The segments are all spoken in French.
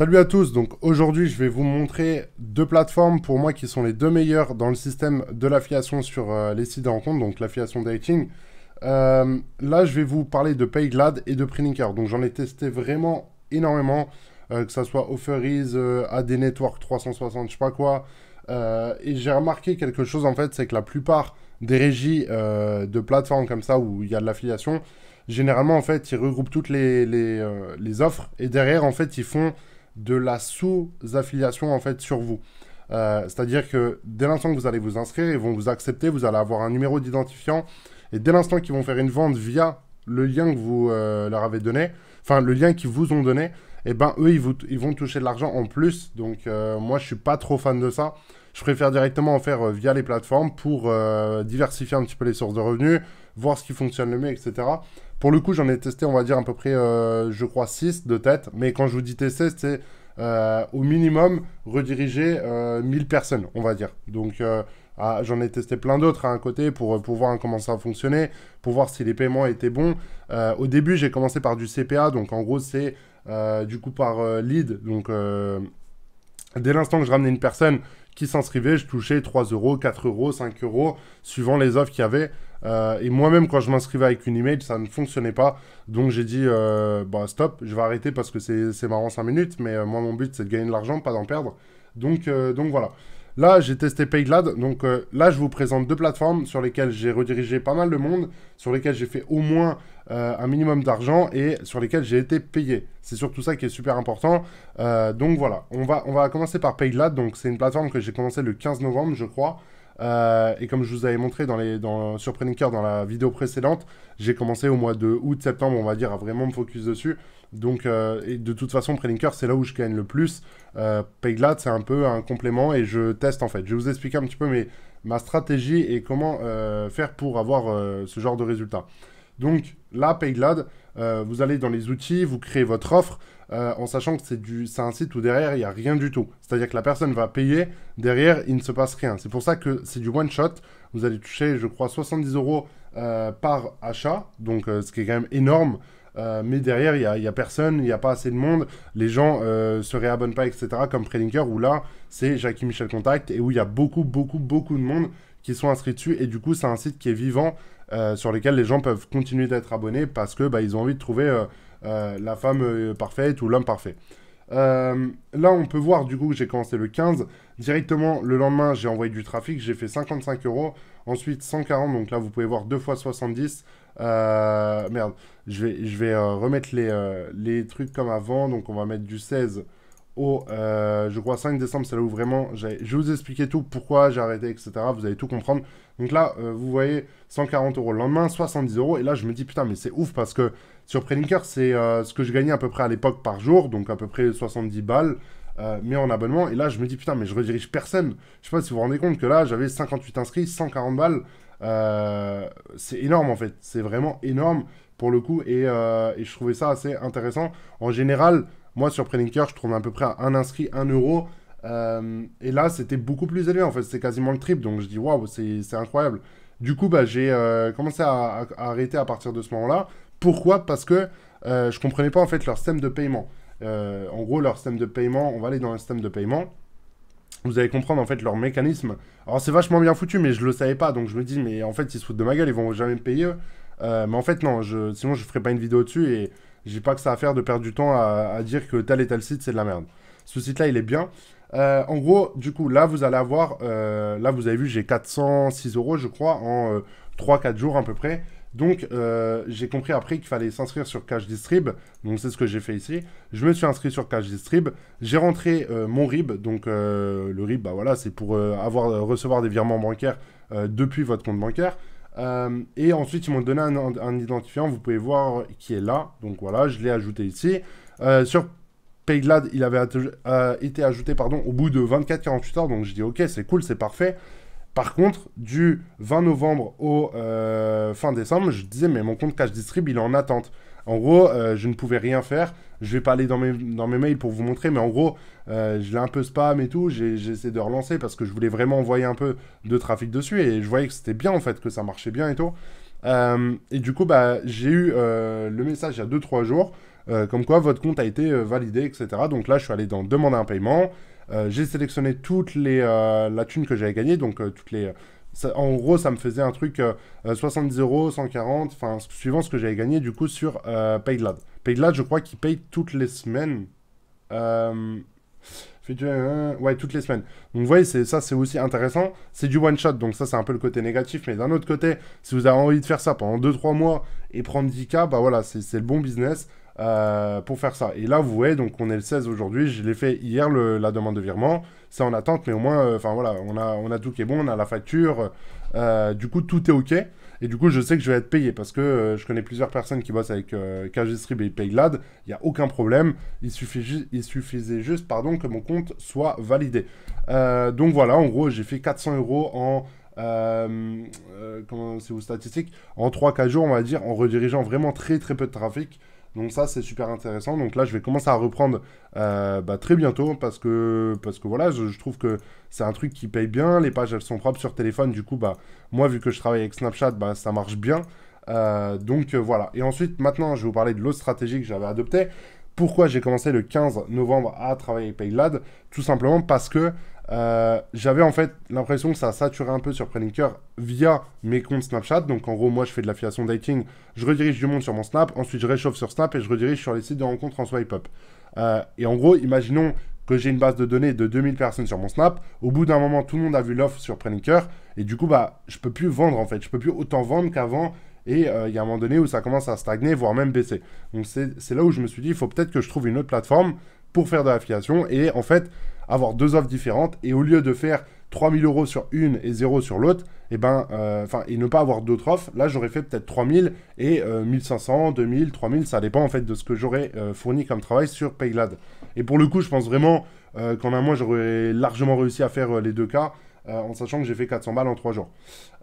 Salut à tous, donc aujourd'hui je vais vous montrer deux plateformes pour moi qui sont les deux meilleures dans le système de l'affiliation sur euh, les sites de rencontres, donc l'affiliation dating. Euh, là je vais vous parler de PayGlad et de Card. donc j'en ai testé vraiment énormément, euh, que ce soit Offerize, AD Network 360, je sais pas quoi. et j'ai remarqué quelque chose en fait, c'est que la plupart des régies de plateformes comme ça où il y a de l'affiliation, généralement en fait ils regroupent toutes les offres et derrière en fait ils font de la sous-affiliation en fait sur vous. Euh, c'est-à-dire que dès l'instant que vous allez vous inscrire, ils vont vous accepter, vous allez avoir un numéro d'identifiant. Et dès l'instant qu'ils vont faire une vente via le lien que vous euh, leur avez donné, enfin le lien qu'ils vous ont donné, et eh ben eux, ils, vont toucher de l'argent en plus. Donc euh, moi, je suis pas trop fan de ça. Je préfère directement en faire via les plateformes pour diversifier un petit peu les sources de revenus, voir ce qui fonctionne le mieux, etc. Pour le coup, j'en ai testé, on va dire, à peu près, euh, je crois, 6 de tête. Mais quand je vous dis tester, c'est euh, au minimum rediriger 1000 euh, personnes, on va dire. Donc, ah, j'en ai testé plein d'autres hein, à un côté pour, pour voir hein, comment ça fonctionnait, pour voir si les paiements étaient bons. au début, j'ai commencé par du CPA. Donc, en gros, c'est du coup par lead. Donc, dès l'instant que je ramenais une personne qui s'inscrivait, je touchais 3 euros, 4 euros, 5 euros, suivant les offres qu'il y avait. Euh, et moi-même, quand je m'inscrivais avec une email, ça ne fonctionnait pas. Donc j'ai dit, euh, bah, stop, je vais arrêter parce que c'est marrant 5 minutes, mais euh, moi, mon but, c'est de gagner de l'argent, pas d'en perdre. Donc, donc voilà. Là, j'ai testé Paylad. Donc là, je vous présente deux plateformes sur lesquelles j'ai redirigé pas mal de monde, sur lesquelles j'ai fait au moins un minimum d'argent et sur lesquelles j'ai été payé. C'est surtout ça qui est super important. donc voilà, on va, on va commencer par Paylad. Donc c'est une plateforme que j'ai commencé le 15 novembre, je crois. Euh, et comme je vous avais montré dans les, dans, sur Prelinker dans la vidéo précédente, j'ai commencé au mois de août-septembre, on va dire, à vraiment me focus dessus. Donc, euh, de toute façon, Prelinker, c'est là où je gagne le plus. Euh, Peglad, c'est un peu un complément et je teste en fait. Je vais vous expliquer un petit peu ma stratégie et comment euh, faire pour avoir ce genre de résultat. Donc là, Payglad, euh, vous allez dans les outils, vous créez votre offre, euh, en sachant que c'est, du, un site où derrière, il n'y a rien du tout. C'est-à-dire que la personne va payer, derrière, il ne se passe rien. C'est pour ça que c'est du one-shot. Vous allez toucher, je crois, 70 euros euh, par achat, donc ce qui est quand même énorme. mais derrière, il n'y a, personne, il n'y a pas assez de monde, les gens euh, se réabonnent pas, etc. Comme Prelinker, où là, c'est Jackie Michel Contact, et où il y a beaucoup, beaucoup, beaucoup de monde qui sont inscrits dessus, et du coup, c'est un site qui est vivant, euh, sur lesquels les gens peuvent continuer d'être abonnés parce que bah, ils ont envie de trouver euh, euh, la femme parfaite ou l'homme parfait. là, on peut voir du coup que j'ai commencé le 15. Directement, le lendemain, j'ai envoyé du trafic. J'ai fait 55 euros. Ensuite, 140. Donc là, vous pouvez voir 2 fois 70. merde, je vais, je vais remettre les, les trucs comme avant. Donc, on va mettre du 16. Euh, je crois, 5 décembre. C'est là où vraiment, je vais vous expliquer tout, pourquoi j'ai arrêté, etc. Vous allez tout comprendre. Donc là, euh, vous voyez, 140 euros le lendemain, 70 euros. Et là, je me dis, putain, mais c'est ouf parce que sur Prelinker, c'est euh, ce que je gagnais à peu près à l'époque par jour, donc à peu près 70 balles. mais en abonnement, et là je me dis putain, mais je redirige personne. Je sais pas si vous vous rendez compte que là j'avais 58 inscrits, 140 balles. c'est énorme en fait, c'est vraiment énorme pour le coup, et, et je trouvais ça assez intéressant. En général, moi, sur Predinker, je trouve à peu près à un inscrit 1 euro. Euh, et là, c'était beaucoup plus élevé, en fait. c'est quasiment le triple. Donc, je dis, waouh, c'est incroyable. Du coup, bah, j'ai euh, commencé à, arrêter à partir de ce moment-là. Pourquoi Parce que je euh, je comprenais pas, en fait, leur système de paiement. en gros, leur système de paiement, on va aller dans le système de paiement. Vous allez comprendre, en fait, leur mécanisme. Alors, c'est vachement bien foutu, mais je le savais pas. Donc, je me dis, mais en fait, ils se foutent de ma gueule, ils vont jamais me payer. mais en fait, non, je, sinon, je ferai pas une vidéo dessus et j'ai pas que ça à faire de perdre du temps à, dire que tel et tel site, c'est de la merde. Ce site-là, il est bien. Euh, en gros, du coup, là, vous allez avoir, euh, là, vous avez vu, j'ai 406 euros, je crois, en 3-4 euh, jours à peu près. Donc, j'ai compris après qu'il fallait s'inscrire sur Cash Distrib. Donc, c'est ce que j'ai fait ici. Je me suis inscrit sur Cash Distrib. J'ai rentré mon RIB. Donc, le RIB, bah voilà, c'est pour avoir, recevoir des virements bancaires depuis votre compte bancaire. Euh, et ensuite, ils m'ont donné un, identifiant, vous pouvez voir qui est là. Donc voilà, je l'ai ajouté ici. Euh, sur Payglad, il avait euh, été ajouté pardon, au bout de 24-48 heures. Donc je dis ok, c'est cool, c'est parfait. Par contre, du 20 novembre au fin décembre, je disais mais mon compte Cash Distrib, il est en attente. En gros, euh, je ne pouvais rien faire. Je vais pas aller dans mes, mails pour vous montrer, mais en gros, euh, je l'ai un peu spam et tout. J'ai essayé de relancer parce que je voulais vraiment envoyer un peu de trafic dessus et je voyais que c'était bien en fait, que ça marchait bien et tout. Euh, et du coup, bah, j'ai eu le message il y a 2-3 jours. comme quoi votre compte a été validé, etc. Donc là, je suis allé dans demander un paiement. Euh, j'ai sélectionné toutes les, euh, la thune que j'avais gagnée, donc euh, toutes les... en gros, ça me faisait un truc 70 euros, 140, enfin, suivant ce que j'avais gagné du coup sur Payglad. Payglad, je crois qu'il paye toutes les semaines. Ouais, toutes les semaines. Donc, vous voyez, ça, c'est aussi intéressant. C'est du one-shot, donc ça, c'est un peu le côté négatif. Mais d'un autre côté, si vous avez envie de faire ça pendant 2-3 mois et prendre 10K, bah voilà, c'est le bon business. Euh, pour faire ça. Et là, vous voyez, donc on est le 16 aujourd'hui, je l'ai fait hier, la demande de virement, c'est en attente, mais au moins, euh, enfin voilà, on a, on a tout qui est bon, on a la facture, euh, du coup, tout est OK. Et du coup, je sais que je vais être payé parce que je connais plusieurs personnes qui bossent avec Cagestrib et Payglad. Il n'y a aucun problème. Il, suffit il suffisait juste pardon, que mon compte soit validé. donc voilà, en gros, j'ai fait 400 euros en comment c'est vos statistiques, en 3-4 jours, on va dire, en redirigeant vraiment très très peu de trafic. Donc ça, c'est super intéressant. Donc là, je vais commencer à reprendre euh, bah, très bientôt parce que, parce que voilà, je, trouve que c'est un truc qui paye bien. Les pages, elles sont propres sur téléphone. Du coup, bah, moi, vu que je travaille avec Snapchat, bah, ça marche bien. Euh, donc euh, voilà. Et ensuite, maintenant, je vais vous parler de l'autre stratégie que j'avais adoptée. Pourquoi j'ai commencé le 15 novembre à travailler avec Tout simplement parce que euh, j'avais en fait l'impression que ça saturait un peu sur Prelinker via mes comptes Snapchat. Donc en gros, moi je fais de l'affiliation dating, je redirige du monde sur mon Snap, ensuite je réchauffe sur Snap et je redirige sur les sites de rencontres en swipe up. Euh, et en gros, imaginons que j'ai une base de données de 2000 personnes sur mon Snap. Au bout d'un moment, tout le monde a vu l'offre sur Prelinker et du coup, bah, je peux plus vendre en fait. Je peux plus autant vendre qu'avant et euh, il y a un moment donné où ça commence à stagner, voire même baisser. Donc c'est là où je me suis dit, il faut peut-être que je trouve une autre plateforme pour faire de l'affiliation et en fait avoir deux offres différentes. Et au lieu de faire 3000 euros sur une et 0 sur l'autre, et, eh ben, euh, et ne pas avoir d'autres offres, là j'aurais fait peut-être 3000 et 1500, 2000, 3000, ça dépend en fait de ce que j'aurais euh, fourni comme travail sur Payglad. Et pour le coup, je pense vraiment qu'en un mois, j'aurais largement réussi à faire les deux cas. Euh, en sachant que j'ai fait 400 balles en 3 jours.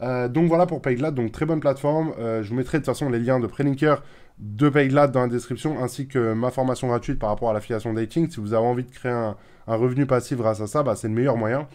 Euh, donc voilà pour Payglad, donc très bonne plateforme. Euh, je vous mettrai de toute façon les liens de Prelinker, de Payglad dans la description, ainsi que ma formation gratuite par rapport à l'affiliation dating. Si vous avez envie de créer un, revenu passif grâce à ça, bah, c'est le meilleur moyen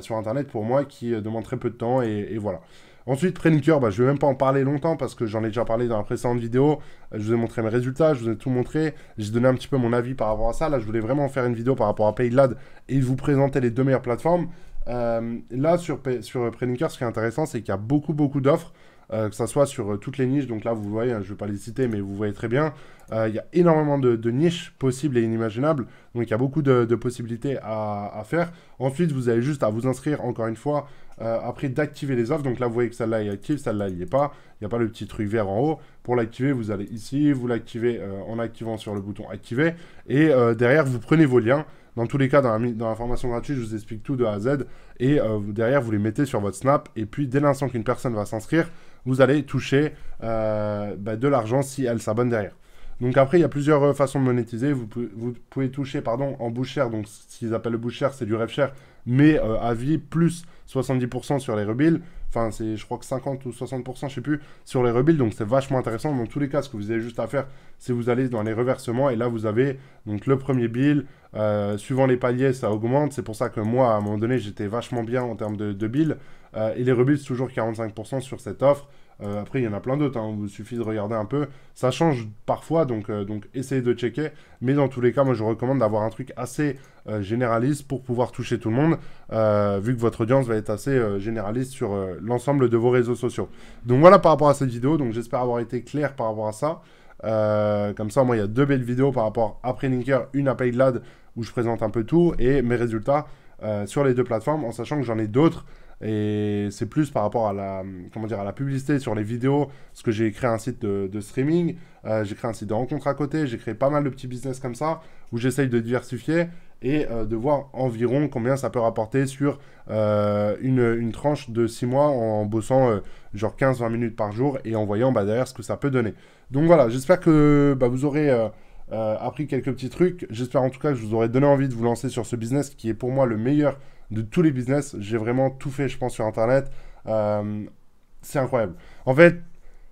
sur Internet pour moi qui demande très peu de temps et, voilà. Ensuite, Prelinker, bah, je ne vais même pas en parler longtemps parce que j'en ai déjà parlé dans la précédente vidéo. Je vous ai montré mes résultats, je vous ai tout montré. J'ai donné un petit peu mon avis par rapport à ça. Là, je voulais vraiment faire une vidéo par rapport à Payglad et vous présenter les deux meilleures plateformes. Euh, là, sur, sur euh, ce qui est intéressant, c'est qu'il y a beaucoup, beaucoup d'offres, euh, que ce soit sur toutes les niches. Donc là, vous voyez, hein, je ne vais pas les citer, mais vous voyez très bien. il y a énormément de, niches possibles et inimaginables. Donc il y a beaucoup de, possibilités à, faire. Ensuite, vous avez juste à vous inscrire, encore une fois, après d'activer les offres. Donc là, vous voyez que celle-là est active, celle-là, il n'y est pas. Il n'y a pas le petit truc vert en haut. Pour l'activer, vous allez ici, vous l'activez en activant sur le bouton activer. Et derrière, vous prenez vos liens. Dans tous les cas, dans la, formation gratuite, je vous explique tout de A à Z. Et euh, derrière, vous les mettez sur votre Snap. Et puis, dès l'instant qu'une personne va s'inscrire, vous allez toucher euh, bah, de l'argent si elle s'abonne derrière. Donc après, il y a plusieurs euh, façons de monétiser. Vous, pouvez toucher pardon, en Boucher. Donc, ce qu'ils appellent le bouchère, c'est du rêve cher mais à euh, vie, plus 70% sur les rebills. Enfin, c'est, je crois que 50 ou 60%, je sais plus, sur les rebills. Donc, c'est vachement intéressant. Dans tous les cas, ce que vous avez juste à faire, c'est vous allez dans les reversements. Et là, vous avez donc le premier bill. Euh, suivant les paliers, ça augmente. C'est pour ça que moi, à un moment donné, j'étais vachement bien en termes de, bill. Euh, et les rebuilds, toujours 45% sur cette offre. Euh, après, il y en a plein d'autres, il hein. il suffit de regarder un peu. Ça change parfois, donc, euh, donc essayez de checker. Mais dans tous les cas, moi je recommande d'avoir un truc assez euh, généraliste pour pouvoir toucher tout le monde, vu que votre audience va être assez généraliste sur l'ensemble de vos réseaux sociaux. Donc voilà par rapport à cette vidéo, donc j'espère avoir été clair par rapport à ça. comme ça, moi, il y a deux belles vidéos par rapport à Pre-Linker, une à PaidLad où je présente un peu tout et mes résultats sur les deux plateformes, en sachant que j'en ai d'autres et c'est plus par rapport à la, comment dire, à la publicité sur les vidéos, parce que j'ai créé un site de, streaming, euh, j'ai créé un site de rencontres à côté, j'ai créé pas mal de petits business comme ça, où j'essaye de diversifier et euh, de voir environ combien ça peut rapporter sur euh, une, tranche de 6 mois en bossant genre 15-20 minutes par jour et en voyant bah, derrière ce que ça peut donner. Donc voilà, j'espère que bah, vous aurez... appris quelques petits trucs. J'espère en tout cas que je vous aurai donné envie de vous lancer sur ce business qui est pour moi le meilleur de tous les business. J'ai vraiment tout fait, je pense, sur Internet. Euh, c'est incroyable. En fait,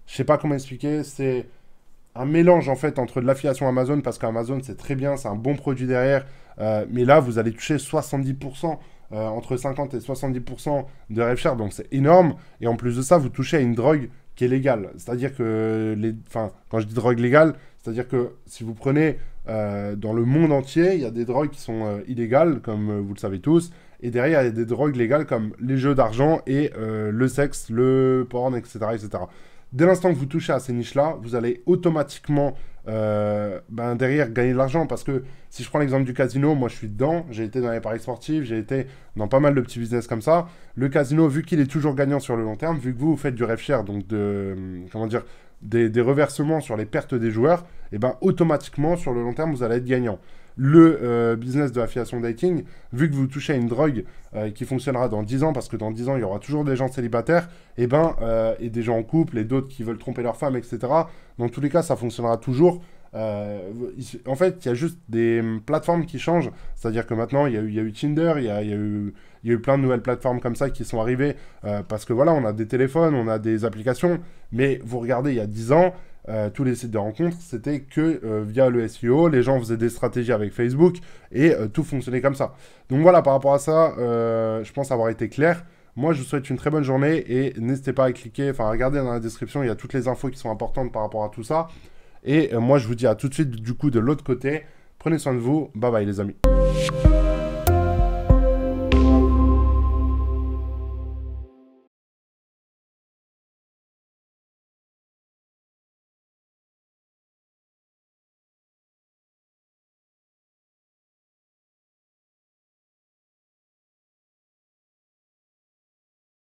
je sais pas comment expliquer, c'est un mélange en fait entre de l'affiliation Amazon, parce qu'Amazon c'est très bien, c'est un bon produit derrière, euh, mais là vous allez toucher 70%, euh, entre 50 et 70% de Revshare. donc c'est énorme, et en plus de ça vous touchez à une drogue qui est légale, c'est-à-dire que, les... enfin quand je dis drogue légale, c'est-à-dire que si vous prenez dans le monde entier, il y a des drogues qui sont illégales, comme vous le savez tous, et derrière, il y a des drogues légales comme les jeux d'argent et euh, le sexe, le porn, etc. etc. Dès l'instant que vous touchez à ces niches-là, vous allez automatiquement euh, ben derrière gagner de l'argent. Parce que si je prends l'exemple du casino, moi je suis dedans, j'ai été dans les paris sportifs, j'ai été dans pas mal de petits business comme ça. Le casino, vu qu'il est toujours gagnant sur le long terme, vu que vous, vous faites du rêve donc de, euh, comment dire, des, des, reversements sur les pertes des joueurs, et ben automatiquement sur le long terme, vous allez être gagnant le euh, business de l'affiliation dating, vu que vous touchez à une drogue euh, qui fonctionnera dans 10 ans, parce que dans 10 ans, il y aura toujours des gens célibataires, et, eh ben, euh, et des gens en couple, et d'autres qui veulent tromper leur femme, etc. Dans tous les cas, ça fonctionnera toujours. en fait, il y a juste des mm, plateformes qui changent. C'est-à-dire que maintenant, il y, a eu, Tinder, il y a, eu plein de nouvelles plateformes comme ça qui sont arrivées parce que voilà, on a des téléphones, on a des applications, mais vous regardez il y a 10 ans, euh, tous les sites de rencontres, c'était que euh, via le SEO, les gens faisaient des stratégies avec Facebook et euh, tout fonctionnait comme ça. Donc voilà, par rapport à ça, je pense avoir été clair. Moi, je vous souhaite une très bonne journée et n'hésitez pas à cliquer, enfin, regarder dans la description, il y a toutes les infos qui sont importantes par rapport à tout ça. Et moi, je vous dis à tout de suite, du coup, de l'autre côté. Prenez soin de vous. Bye bye, les amis.